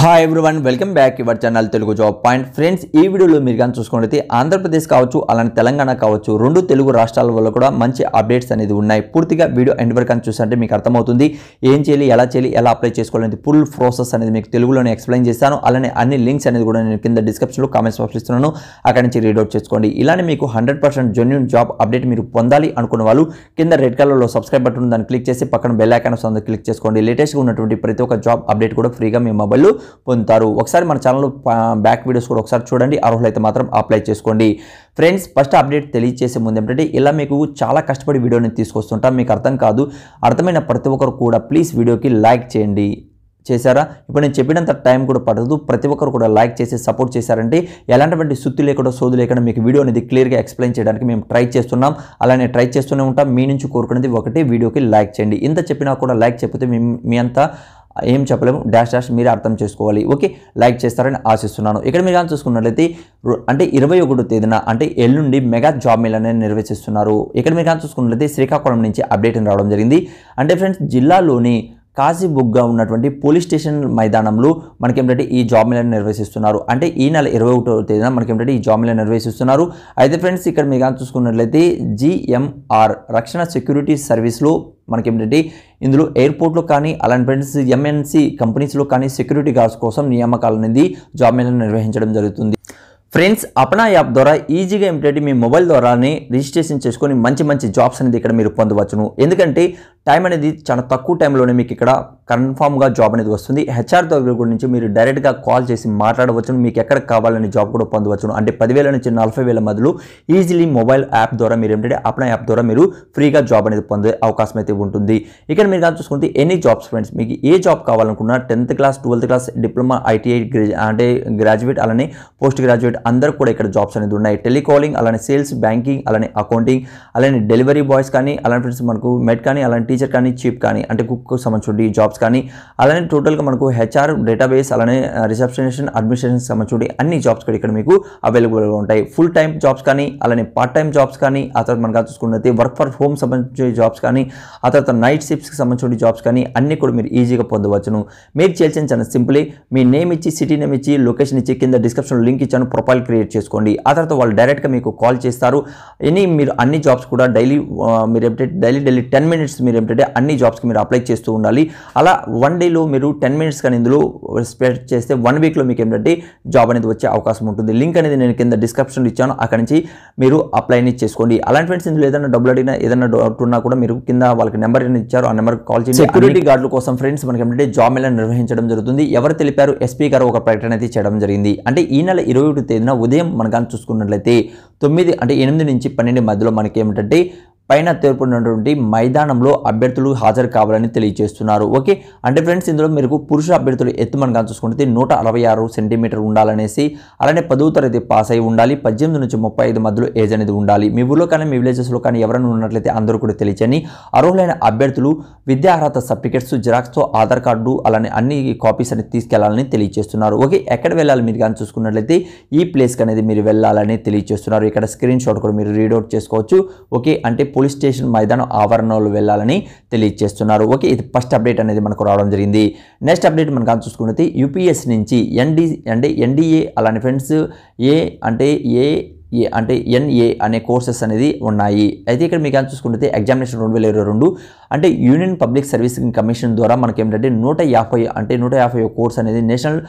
hi one welcome back your channel Telugu job point friends ఈ వీడియోలో మీరు కానీ చూసుకుంటే ఆంధ్రప్రదేశ్ కావచ్చు అలానే తెలంగాణ కావచ్చు రెండు తెలుగు రాష్ట్రాల వల్ల కూడా మంచి అప్డేట్స్ అనేది ఉన్నాయి పూర్తిగా వీడియో ఎండ్ వరకు అని చూస్తుంటే మీకు అర్థమవుతుంది ఏం చేయాలి ఎలా చేయాలి ఎలా అప్లై చేసుకోవాలనేది ఫుల్ ప్రాసెస్ అనేది మీకు తెలుగులోనే ఎక్స్ప్లెయిన్ చేస్తాను అలానే అన్ని లింక్స్ అనేది కూడా నేను కింద డిస్క్రిప్షన్లో కామెంట్స్ బాక్స్ ఇస్తున్నాను అక్కడ నుంచి రీడౌట్ చేసుకోండి ఇలానే మీకు hundred percent genuine job update మీరు పొందాలి అనుకున్న వాళ్ళు కింద రెడ్ కలర్లో సబ్స్క్రైబ్ బటన్ దాన్ని క్లిక్ చేసి పక్కన బెల్ ఐకాన్ వస్తుంది క్లిక్ చేసుకోండి లేటెస్ట్గా ఉన్నటువంటి ప్రతి ఒక్క జాబ్ అప్డేట్ కూడా ఫ్రీగా మీ మొబైల్లో పొందుతారు ఒకసారి మన ఛానల్ బ్యాక్ వీడియోస్ కూడా ఒకసారి చూడండి అర్హులైతే మాత్రం అప్లై చేసుకోండి ఫ్రెండ్స్ ఫస్ట్ అప్డేట్ తెలియజేసే ముందు ఏంటంటే ఇలా మీకు చాలా కష్టపడి వీడియోని తీసుకొస్తుంటాం మీకు అర్థం కాదు అర్థమైన ప్రతి ఒక్కరు కూడా ప్లీజ్ వీడియోకి లైక్ చేయండి చేశారా ఇప్పుడు నేను చెప్పినంత టైం కూడా పడదు ప్రతి ఒక్కరు కూడా లైక్ చేసి సపోర్ట్ చేశారంటే ఎలాంటివంటి సుత్తి లేకుండా సోదు లేకుండా మీకు వీడియో అనేది క్లియర్గా ఎక్స్ప్లెయిన్ చేయడానికి మేము ట్రై చేస్తున్నాం అలానే ట్రై చేస్తూనే ఉంటాం మీ నుంచి కోరుకునేది ఒకటే వీడియోకి లైక్ చేయండి ఇంత చెప్పినా కూడా లైక్ చెప్పితే మీ మీ అంతా ఏం చెప్పలేము డాష్ డాష్ మీరే అర్థం చేసుకోవాలి ఓకే లైక్ చేస్తారని ఆశిస్తున్నాను ఇక్కడ మీరు కానీ చూసుకున్నట్లయితే అంటే ఇరవై ఒకటో తేదీన అంటే ఎల్లుండి మెగా జాబ్ మేల్ అనేది నిర్వహిస్తున్నారు ఇక్కడ మీరు కానీ చూసుకున్నట్లయితే శ్రీకాకుళం నుంచి అప్డేట్ రావడం జరిగింది అంటే ఫ్రెండ్స్ జిల్లాలోని కాశీబుగ్గా ఉన్నటువంటి పోలీస్ స్టేషన్ మైదానంలో మనకేమిటంటే ఈ జాబ్ మేళను నిర్వహిస్తున్నారు అంటే ఈ నెల ఇరవై ఒకటో తేదీన మనకేమిటంటే ఈ జాబ్ మేళను నిర్వహిస్తున్నారు అయితే ఫ్రెండ్స్ ఇక్కడ మీరు చూసుకున్నట్లయితే జిఎంఆర్ రక్షణ సెక్యూరిటీ సర్వీస్లో మనకేమిటంటే ఇందులో ఎయిర్పోర్ట్లో కానీ అలాంటి ఫ్రెండ్స్ ఎంఎన్సీ కంపెనీస్లో కానీ సెక్యూరిటీ గార్డ్స్ కోసం నియామకాలు అనేది జాబ్ మేళను నిర్వహించడం జరుగుతుంది ఫ్రెండ్స్ అపనా యాప్ ద్వారా ఈజీగా ఏమిటంటే మీ మొబైల్ ద్వారానే రిజిస్ట్రేషన్ చేసుకొని మంచి మంచి జాబ్స్ అనేది ఇక్కడ మీరు పొందవచ్చును ఎందుకంటే టైం అనేది చాలా తక్కువ టైంలోనే మీకు ఇక్కడ కన్ఫామ్గా జాబ్ అనేది వస్తుంది హెచ్ఆర్ దగ్గర నుంచి మీరు డైరెక్ట్గా కాల్ చేసి మాట్లాడవచ్చు మీకు ఎక్కడ కావాలని జాబ్ కూడా పొందవచ్చును అంటే పదివేల నుంచి నలభై వేల మధ్యలో ఈజీలీ మొబైల్ యాప్ ద్వారా మీరు ఏంటంటే అప్నా యాప్ ద్వారా మీరు ఫ్రీగా జాబ్ అనేది పొందే అవకాశం అయితే ఉంటుంది ఇక్కడ మీరు కానీ చూసుకుంటే ఎనీ జాబ్స్ ఫ్రెండ్స్ మీకు ఏ జాబ్ కావాలనుకున్నా tenth class twelfth class diploma ITI అంటే గ్రాడ్యుయేట్ అలానే పోస్ట్ గ్రాడ్యుయేట్ అందరూ కూడా ఇక్కడ జాబ్స్ అనేది ఉన్నాయి టెలికాలింగ్ అలానే సేల్స్ బ్యాంకింగ్ అలానే అకౌంటింగ్ అలానే డెలివరీ బాయ్స్ కానీ అలానే ఫ్రెండ్స్ మనకు మెడ్ కానీ అలానే టీచర్ కానీ చీప్ కానీ అంటే కుక్కు సంబంధించి జాబ్స్ కానీ అలానే టోటల్గా మనకు హెచ్ఆర్ డేటాబేస్ అలానే రిసెప్షనిషన్ అడ్మినిస్ట్రేషన్ సంబంధించి అన్ని జాబ్స్ కూడా ఇక్కడ మీకు అవైలబుల్గా ఉంటాయి ఫుల్ టైం జాబ్స్ కానీ అలానే పార్ట్ టైం జాబ్స్ కానీ ఆ తర్వాత మనకు చూసుకున్నది వర్క్ ఫర్ హోమ్ సంబంధించి జాబ్స్ కానీ ఆ తర్వాత నైట్ షిఫ్ట్స్కి సంబంధించిన జాబ్స్ కానీ అన్నీ కూడా మీరు ఈజీగా పొందవచ్చును మీరు చేయాల్సిన సింపుల్ మీ నేమ్ ఇచ్చి సిటీ నేమ్ ఇచ్చి లొకేషన్ ఇచ్చి కింద డిస్క్రిప్షన్లో లింక్ ఇచ్చాను ప్రొఫైల్ ప్రొఫైల్ క్రియేట్ చేసుకోండి ఆ తర్వాత వాళ్ళు డైరెక్ట్గా మీకు కాల్ చేస్తారు ఎనీ మీరు అన్ని జాబ్స్ కూడా డైలీ మీరు ఏంటంటే డైలీ డైలీ టెన్ మినిట్స్ మీరు ఏంటంటే అన్ని జాబ్స్కి మీరు అప్లై చేస్తూ ఉండాలి అలా వన్ డేలో మీరు టెన్ మినిట్స్ కానీ ఇందులో స్పెండ్ చేస్తే వన్ వీక్లో మీకు ఏంటంటే జాబ్ అనేది వచ్చే అవకాశం ఉంటుంది లింక్ అనేది నేను కింద డిస్క్రిప్షన్ ఇచ్చాను అక్కడి నుంచి మీరు అప్లైని చేసుకోండి అలాంటి ఫ్రెండ్స్ ఇందులో ఏదైనా డబ్బులు అడిగినా ఏదైనా డౌట్ ఉన్నా కూడా మీరు కింద వాళ్ళకి నెంబర్ అనేది ఇచ్చారు ఆ నెంబర్కి కాల్ చేసి సెక్యూరిటీ గార్డుల కోసం ఫ్రెండ్స్ మనకి ఏంటంటే జాబ్ మేళ నిర్వహించడం జరుగుతుంది ఎవరు తెలిపారు ఎస్పీ గారు ఒక ప్రకటన అయితే చేయడం జరిగింది అంటే ఈ నెల ఇరవై ఒకటి తేదీన ఉదయం మనం కానీ చూసుకున్నట్లయితే తొమ్మిది అంటే ఎనిమిది నుంచి పన్నెండు మధ్యలో మనకి ఏమిటంటే పైన తెలుపునటువంటి మైదానంలో అభ్యర్థులు హాజరు కావాలని తెలియజేస్తున్నారు ఓకే అంటే ఫ్రెండ్స్ ఇందులో మీరు పురుష అభ్యర్థులు కానీ చూసుకుంటే నూట అరవై ఆరు సెంటీమీటర్ ఉండాలనేసి అలానే పదవ తరగతి పాస్ అయి ఉండాలి పద్దెనిమిది నుంచి ముప్పై ఐదు మధ్యలో ఏజ్ అనేది ఉండాలి మీ ఊళ్ళో కానీ మీ విలేజెస్లో కానీ ఎవరైనా ఉన్నట్లయితే అందరూ కూడా తెలియచని అర్హులైన అభ్యర్థులు విద్యా అర్హత సర్టిఫికెట్స్ జిరాక్స్తో ఆధార్ కార్డు అలానే అన్ని కాపీస్ అనేది తీసుకెళ్లాలని తెలియజేస్తున్నారు ఓకే ఎక్కడ వెళ్ళాలి మీరు కానీ చూసుకున్నట్లయితే ఈ ప్లేస్కి అనేది మీరు వెళ్ళాలని తెలియజేస్తున్నారు ఇక్కడ స్క్రీన్ షాట్ కూడా మీరు రీడౌట్ చేసుకోవచ్చు ఓకే అంటే పోలీస్ స్టేషన్ మైదానం ఆవరణలో వెళ్ళాలని తెలియజేస్తున్నారు ఓకే ఇది ఫస్ట్ అప్డేట్ అనేది మనకు రావడం జరిగింది నెక్స్ట్ అప్డేట్ మనకు చూసుకున్నది యూపీఎస్ నుంచి ఎన్డి అంటే ఎన్డీఏ అలానే ఫ్రెండ్స్ ఏ అంటే ఏ ఏ అంటే ఎన్ఏ అనే కోర్సెస్ అనేది ఉన్నాయి అయితే ఇక్కడ మీకు చూసుకుంటే ఎగ్జామినేషన్ రెండు వేల ఇరవై రెండు అంటే యూనియన్ పబ్లిక్ సర్వీసింగ్ కమిషన్ ద్వారా మనకి ఏమిటంటే నూట యాభై అంటే నూట యాభై కోర్స్ అనేది నేషనల్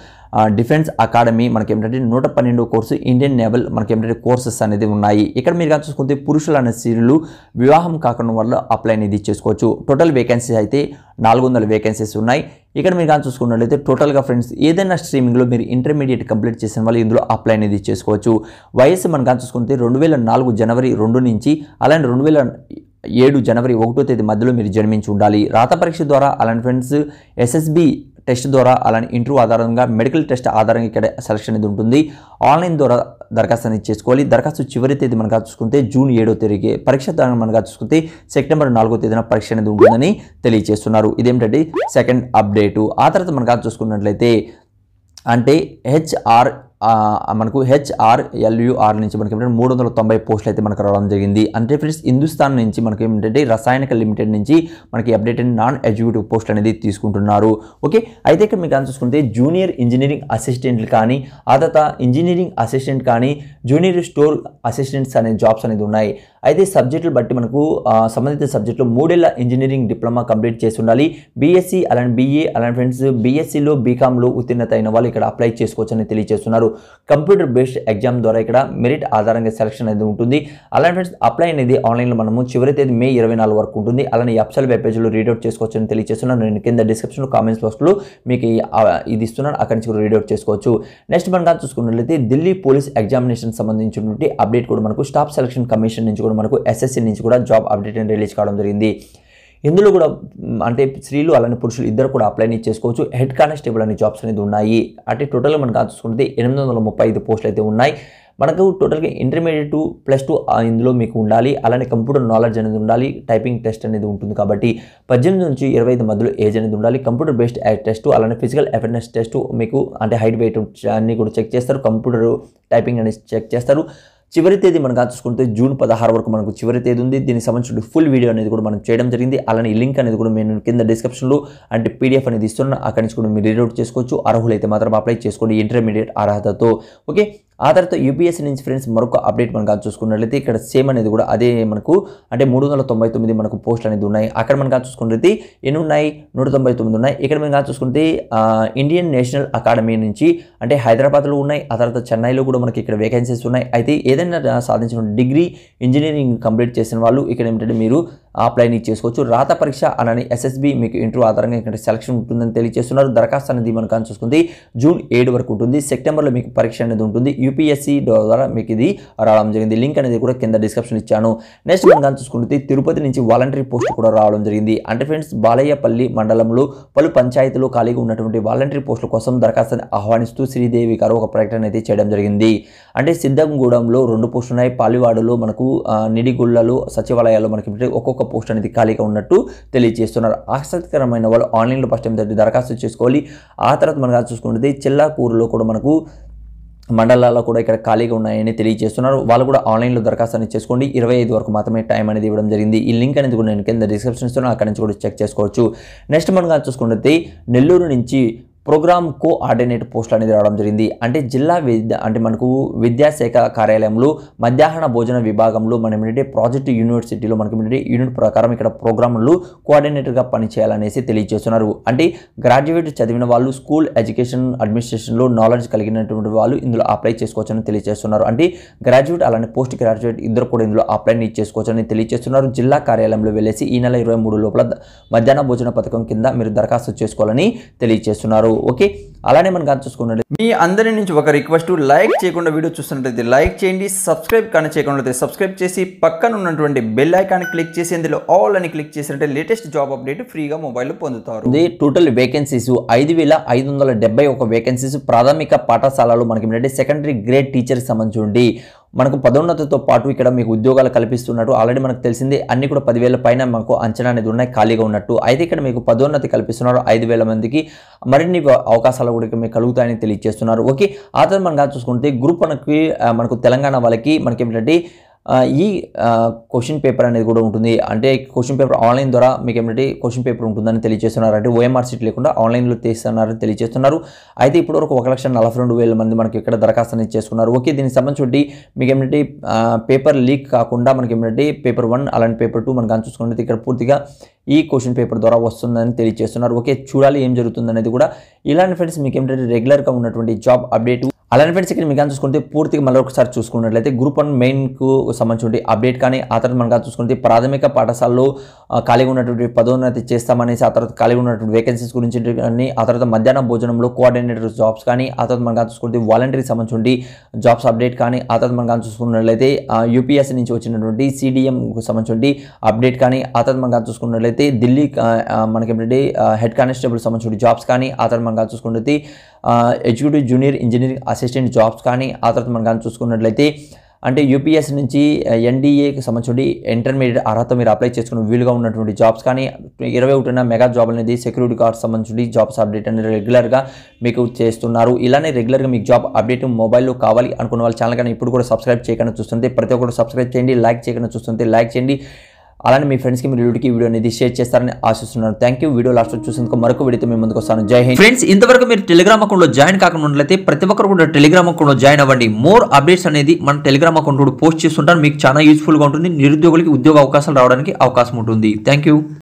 డిఫెన్స్ అకాడమీ మనకి ఏంటంటే నూట పన్నెండు కోర్సు ఇండియన్ నేవల్ మనకి ఏంటంటే కోర్సెస్ అనేది ఉన్నాయి ఇక్కడ మీరు కానీ చూసుకుంటే పురుషులు అనే స్త్రీలు వివాహం కాకుండా వల్ల అప్లై అనేది చేసుకోవచ్చు టోటల్ వేకెన్సీ అయితే నాలుగు వందల వేకెన్సీస్ ఉన్నాయి ఇక్కడ మీరు కానీ చూసుకున్నట్లయితే టోటల్గా ఫ్రెండ్స్ ఏదైనా స్ట్రీమింగ్లో మీరు ఇంటర్మీడియట్ కంప్లీట్ చేసిన వాళ్ళు ఇందులో అప్లై అనేది చేసుకోవచ్చు వయసు మనం కానీ చూసుకుంటే రెండు వేల నాలుగు జనవరి రెండు నుంచి అలాంటి రెండు వేల ఏడు జనవరి ఒకటో తేదీ మధ్యలో మీరు జన్మించి ఉండాలి రాత పరీక్ష ద్వారా అలాంటి ఫ్రెండ్స్ ఎస్ఎస్బి టెస్ట్ ద్వారా అలానే ఇంటర్వ్యూ ఆధారంగా మెడికల్ టెస్ట్ ఆధారంగా ఇక్కడ సెలక్షన్ అనేది ఉంటుంది ఆన్లైన్ ద్వారా దరఖాస్తు అనేది చేసుకోవాలి దరఖాస్తు చివరి తేదీ మనగా చూసుకుంటే జూన్ ఏడో తేదీకి పరీక్ష మనగా చూసుకుంటే సెప్టెంబర్ నాలుగో తేదీన పరీక్ష అనేది ఉంటుందని తెలియజేస్తున్నారు ఇదేమిటంటే సెకండ్ అప్డేటు ఆ తర్వాత మనగా చూసుకున్నట్లయితే అంటే హెచ్ఆర్ మనకు హెచ్ఆర్ఎల్యూఆర్ నుంచి మనకి ఏంటంటే మూడు వందల తొంభై పోస్టులు అయితే మనకు రావడం జరిగింది అంటే ఫ్రెండ్స్ హిందుస్థాన్ నుంచి మనకి ఏంటంటే రసాయనిక లిమిటెడ్ నుంచి మనకి అప్డేటెడ్ నాన్ ఎగ్జిక్యూటివ్ పోస్ట్ అనేది తీసుకుంటున్నారు ఓకే అయితే ఇక్కడ మీకు చూసుకుంటే జూనియర్ ఇంజనీరింగ్ అసిస్టెంట్లు కానీ ఆ తర్వాత ఇంజనీరింగ్ అసిస్టెంట్ కానీ జూనియర్ స్టోర్ అసిస్టెంట్స్ అనే జాబ్స్ అనేది ఉన్నాయి అయితే సబ్జెక్టులు బట్టి మనకు సంబంధిత సబ్జెక్టులో మూడేళ్ల ఇంజనీరింగ్ డిప్లొమా కంప్లీట్ చేసి ఉండాలి బీఎస్సీ అలాంటి బీఏ అలాంటి ఫ్రెండ్స్ బీఎస్సీలో బీకామ్లో ఉత్తీర్ణత అయిన వాళ్ళు ఇక్కడ అప్లై చేసుకోవచ్చని తెలియజేస్తున్నారు కంప్యూటర్ బేస్డ్ ఎగ్జామ్ ద్వారా ఇక్కడ మెరిట్ ఆధారంగా సెలక్షన్ అనేది ఉంటుంది అలాంటి ఫ్రెండ్స్ అప్లై అనేది ఆన్లైన్లో మనము చివరి తేదీ మే ఇరవై నాలుగు వరకు ఉంటుంది అలానే వెబ్ వెబ్పేజ్లో రీడౌట్ చేసుకోవచ్చని తెలియజేస్తున్నాను నేను కింద డిస్క్రిప్షన్లో కామెంట్స్ బాక్స్లో మీకు ఇది ఇస్తున్నాను అక్కడి నుంచి కూడా రీడౌట్ చేసుకోవచ్చు నెక్స్ట్ మనం చూసుకున్నట్లయితే ఢిల్లీ పోలీస్ ఎగ్జామినేషన్ సంబంధించినటువంటి అప్డేట్ కూడా మనకు స్టాఫ్ సెలక్షన్ కమిషన్ నుంచి కూడా మనకు ఎస్ఎస్సి నుంచి కూడా జాబ్ అప్డేట్ అని రిలీజ్ కావడం జరిగింది ఇందులో కూడా అంటే స్త్రీలు అలానే పురుషులు ఇద్దరు కూడా అప్లై చేసుకోవచ్చు హెడ్ కానిస్టేబుల్ అనే జాబ్స్ అనేది ఉన్నాయి అంటే టోటల్గా మనకు చూసుకుంటే ఎనిమిది వందల ముప్పై ఐదు పోస్టులు అయితే ఉన్నాయి మనకు టోటల్గా ఇంటర్మీడియట్ ప్లస్ టూ ఇందులో మీకు ఉండాలి అలానే కంప్యూటర్ నాలెడ్జ్ అనేది ఉండాలి టైపింగ్ టెస్ట్ అనేది ఉంటుంది కాబట్టి పద్దెనిమిది నుంచి ఇరవై ఐదు మధ్యలో ఏజ్ అనేది ఉండాలి కంప్యూటర్ బేస్డ్ టెస్ట్ అలానే ఫిజికల్ అఫిర్నెస్ టెస్ట్ మీకు అంటే హైట్ వెయిట్ అన్నీ కూడా చెక్ చేస్తారు కంప్యూటర్ టైపింగ్ అనేది చెక్ చేస్తారు చివరి తేదీ మనం చూసుకుంటే జూన్ పదహారు వరకు మనకు చివరి తేదీ ఉంది దీనికి సంబంధించిన ఫుల్ వీడియో అనేది కూడా మనం చేయడం జరిగింది అలానే లింక్ అనేది కూడా మేము కింద డిస్క్రిప్షన్లో అంటే పీడిఎఫ్ అనేది ఇస్తున్నా అక్కడి నుంచి కూడా మీరు రీడౌట్ చేసుకోవచ్చు అర్హులైతే మాత్రం అప్లై చేసుకోండి ఇంటర్మీడియట్ అర్హతతో ఓకే ఆ తర్వాత యూపీఎస్సీ నుంచి ఫ్రెండ్స్ మరొక అప్డేట్ మనం కాదు చూసుకున్నట్లయితే ఇక్కడ సేమ్ అనేది కూడా అదే మనకు అంటే మూడు వందల తొంభై తొమ్మిది మనకు పోస్టులు అనేది ఉన్నాయి అక్కడ మనం కాదు చూసుకున్నట్లయితే ఎన్ని ఉన్నాయి నూట తొంభై తొమ్మిది ఉన్నాయి ఇక్కడ మనం కాదు చూసుకుంటే ఇండియన్ నేషనల్ అకాడమీ నుంచి అంటే హైదరాబాద్లో ఉన్నాయి ఆ తర్వాత చెన్నైలో కూడా మనకి ఇక్కడ వేకెన్సీస్ ఉన్నాయి అయితే ఏదైనా ఏదైనా సాధించిన డిగ్రీ ఇంజనీరింగ్ కంప్లీట్ చేసిన వాళ్ళు ఇక్కడ ఏమిటంటే మీరు ఆప్లైన్ చేసుకోవచ్చు రాత పరీక్ష అనని ఎస్ఎస్బి మీకు ఇంటర్వ్యూ ఆధారంగా ఇక్కడ సెలక్షన్ ఉంటుందని తెలియజేస్తున్నారు దరఖాస్తు అనేది మనకు చూసుకుంది జూన్ ఏడు వరకు ఉంటుంది సెప్టెంబర్లో మీకు పరీక్ష అనేది ఉంటుంది యూపీఎస్సీ ద్వారా మీకు ఇది రావడం జరిగింది లింక్ అనేది కూడా కింద డిస్క్రిప్షన్ ఇచ్చాను నెక్స్ట్ మనం చూసుకుంటే తిరుపతి నుంచి వాలంటరీ పోస్ట్ కూడా రావడం జరిగింది అంటే ఫ్రెండ్స్ బాలయ్యపల్లి మండలంలో పలు పంచాయతీలు ఖాళీగా ఉన్నటువంటి వాలంటరీ పోస్టుల కోసం దరఖాస్తుని ఆహ్వానిస్తూ శ్రీదేవి గారు ఒక ప్రకటన అయితే చేయడం జరిగింది అంటే సిద్ధంగూడెంలో రెండు పోస్టులు ఉన్నాయి పాలివాడులో మనకు నిడిగుళ్ళలో సచివాలయాల్లో మనకి ఒక్కొక్క ఒక్క పోస్ట్ అనేది ఖాళీగా ఉన్నట్టు తెలియజేస్తున్నారు ఆసక్తికరమైన వాళ్ళు ఆన్లైన్లో ఫస్ట్ టైం దరఖాస్తు చేసుకోవాలి ఆ తర్వాత మనకు చూసుకుంటే చెల్లాకూరులో కూడా మనకు మండలాల్లో కూడా ఇక్కడ ఖాళీగా ఉన్నాయని తెలియజేస్తున్నారు వాళ్ళు కూడా ఆన్లైన్లో దరఖాస్తు అనేది చేసుకోండి ఇరవై ఐదు వరకు మాత్రమే టైం అనేది ఇవ్వడం జరిగింది ఈ లింక్ అనేది కూడా నేను కింద డిస్క్రిప్షన్ ఇస్తున్నాను అక్కడ నుంచి కూడా చెక్ చేసుకోవచ్చు నెక్స్ట్ మనం చూసుకుంటే నెల్లూరు నుంచి ప్రోగ్రామ్ కోఆర్డినేట్ పోస్టులు అనేది రావడం జరిగింది అంటే జిల్లా విద్య అంటే మనకు విద్యాశాఖ కార్యాలయంలో మధ్యాహ్న భోజన విభాగంలో మనం ఏంటంటే ప్రాజెక్ట్ యూనివర్సిటీలో మనకి ఏంటంటే యూనిట్ ప్రకారం ఇక్కడ ప్రోగ్రాంలు కోఆర్డినేటర్గా పనిచేయాలనేసి తెలియజేస్తున్నారు అంటే గ్రాడ్యుయేట్ చదివిన వాళ్ళు స్కూల్ ఎడ్యుకేషన్ అడ్మినిస్ట్రేషన్లో నాలెడ్జ్ కలిగినటువంటి వాళ్ళు ఇందులో అప్లై చేసుకోవచ్చని తెలియజేస్తున్నారు అంటే గ్రాడ్యుయేట్ అలానే పోస్ట్ గ్రాడ్యుయేట్ ఇద్దరు కూడా ఇందులో అప్లై చేసుకోవచ్చని తెలియజేస్తున్నారు జిల్లా కార్యాలయంలో వెళ్ళేసి ఈ నెల ఇరవై మూడు లోపల మధ్యాహ్న భోజన పథకం కింద మీరు దరఖాస్తు చేసుకోవాలని తెలియజేస్తున్నారు ఉంటారు ఓకే అలానే మనం కానీ చూసుకున్నట్టు మీ అందరి నుంచి ఒక రిక్వెస్ట్ లైక్ చేయకుండా వీడియో చూస్తున్నట్లయితే లైక్ చేయండి సబ్స్క్రైబ్ కానీ చేయకుండా సబ్స్క్రైబ్ చేసి పక్కన ఉన్నటువంటి బెల్ ఐకాన్ క్లిక్ చేసి అందులో ఆల్ అని క్లిక్ చేసినట్టే లేటెస్ట్ జాబ్ అప్డేట్ ఫ్రీగా మొబైల్లో పొందుతారు ఇది టోటల్ వేకెన్సీస్ ఐదు వేల ఐదు వందల డెబ్బై ఒక వేకెన్సీస్ ప్రాథమిక పాఠశాలలు మనకి ఏంటంటే సెకండరీ గ్రేడ్ టీచర్ సంబంధించి మనకు పదోన్నతితో పాటు ఇక్కడ మీకు ఉద్యోగాలు కల్పిస్తున్నట్టు ఆల్రెడీ మనకు తెలిసింది అన్ని కూడా పదివేల పైన మనకు అంచనా అనేది ఉన్నాయి ఖాళీగా ఉన్నట్టు అయితే ఇక్కడ మీకు పదోన్నతి కల్పిస్తున్నారు ఐదు వేల మందికి మరిన్ని అవకాశాలు కూడా మీకు కలుగుతాయని తెలియజేస్తున్నారు ఓకే ఆ తర్వాత మనం చూసుకుంటే గ్రూప్ మనకి మనకు తెలంగాణ వాళ్ళకి మనకి ఏమిటంటే ఈ క్వశ్చన్ పేపర్ అనేది కూడా ఉంటుంది అంటే క్వశ్చన్ పేపర్ ఆన్లైన్ ద్వారా మీకు ఏమిటి క్వశ్చన్ పేపర్ ఉంటుందని తెలియజేస్తున్నారు అంటే ఓఎంఆర్ సీట్ లేకుండా ఆన్లైన్లో తీస్తున్నారని తెలియజేస్తున్నారు అయితే ఇప్పటి వరకు ఒక లక్ష నలభై రెండు వేల మంది మనకి ఇక్కడ దరఖాస్తు అనేది చేసుకున్నారు ఓకే దీనికి సంబంధించి మీకు ఏమిటి పేపర్ లీక్ కాకుండా మనకి ఏమిటి పేపర్ వన్ అలాంటి పేపర్ టూ మనకు చూసుకుంటే ఇక్కడ పూర్తిగా ఈ క్వశ్చన్ పేపర్ ద్వారా వస్తుందని తెలియజేస్తున్నారు ఓకే చూడాలి ఏం జరుగుతుంది అనేది కూడా ఇలాంటి ఫ్రెండ్స్ మీకు ఏమిటంటే రెగ్యులర్గా ఉన్నటువంటి జాబ్ అప్డేట్ అలానే ఫ్రెండ్స్ ఇక్కడ మీకు చూసుకుంటే పూర్తిగా మళ్ళీ ఒకసారి చూసుకున్నట్లయితే గ్రూప్ వన్ మెయిన్కు సంబంధించిన అప్డేట్ కానీ ఆ తర్వాత మనం చూసుకుంటే ప్రాథమిక పాఠశాలలో ఖాళీగా ఉన్నటువంటి పదోన్నతి చేస్తామనేసి ఆ తర్వాత ఖాళీగా ఉన్నటువంటి వేకెన్సీస్ గురించి కానీ ఆ తర్వాత మధ్యాహ్న భోజనంలో కోఆర్డినేటర్ జాబ్స్ కానీ ఆ తర్వాత మనం చూసుకుంటే వాలంటీర్కి సంబంధించి జాబ్స్ అప్డేట్ కానీ ఆ తర్వాత మనం చూసుకున్నట్లయితే యూపీఎస్సీ నుంచి వచ్చినటువంటి సిడిఎంకు సంబంధించి అప్డేట్ కానీ ఆ తర్వాత మనం చూసుకున్నట్లయితే ఢిల్లీ మనకి ఏంటంటే హెడ్ కానిస్టేబుల్ సంబంధించి జాబ్స్ కానీ ఆ తర్వాత మనం చూసుకుంటే executive junior engineering assistant jobs కానీ ఆ తర్వాత మనం కానీ చూసుకున్నట్లయితే అంటే యూపీఎస్ నుంచి ఎన్డీఏకి సంబంధించి ఇంటర్మీడియట్ అర్హత మీరు అప్లై చేసుకున్న వీలుగా ఉన్నటువంటి జాబ్స్ కానీ ఇరవై ఒకటిన మెగా జాబ్ అనేది సెక్యూరిటీ గార్డ్ సంబంధించి జాబ్స్ అప్డేట్ అనేది రెగ్యులర్గా మీకు చేస్తున్నారు ఇలానే రెగ్యులర్గా మీకు జాబ్ అప్డేట్ మొబైల్లో కావాలి అనుకున్న వాళ్ళ ఛానల్ కానీ ఇప్పుడు కూడా సబ్స్క్రైబ్ చేయకుండా చూస్తుంటే ప్రతి ఒక్కరు సబ్స్క్రైబ్ చేయండి లైక్ చేయకుండా చూస్తుంటే లైక్ చేయండి అలానే మీ ఫ్రెండ్స్కి మీరు రిలేటివ్కి వీడియో అనేది షేర్ చేస్తారని ఆశిస్తున్నాను థ్యాంక్ యూ వీడియో లాస్ట్ చూసినందుకు మరొక వీడియో మేము ముందుకు వస్తాను జై హింద్ ఫ్రెండ్స్ ఇంతవరకు మీరు టెలిగ్రామ్ అకౌంట్లో జాయిన్ కాకుండా ప్రతి ఒక్కరు కూడా టెలిగ్రామ్ అకౌంట్లో జాయిన్ అవ్వండి మోర్ అప్డేట్స్ అనేది మన టెలిగ్రామ్ అకౌంట్ పోస్ట్ చేస్తుంటాను మీకు చాలా యూస్ఫుల్గా ఉంటుంది నిరుద్యోగులకి ఉద్యోగ అవకాశాలు రావడానికి అవకాశం ఉంటుంది థ్యాంక్ యూ